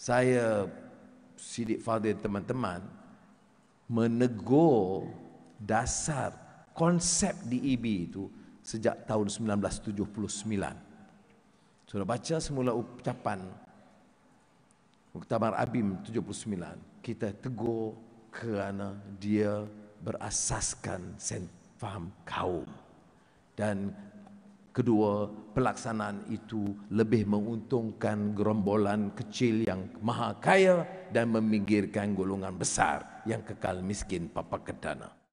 saya sidik fadil teman-teman menegur dasar konsep di IB e itu sejak tahun 1979. Sudah baca semula ucapan Muktamar Abim 79. Kita tegur kerana dia berasaskan faham kaum. Dan Kedua, pelaksanaan itu lebih menguntungkan gerombolan kecil yang maha kaya dan meminggirkan golongan besar yang kekal miskin papa kedana.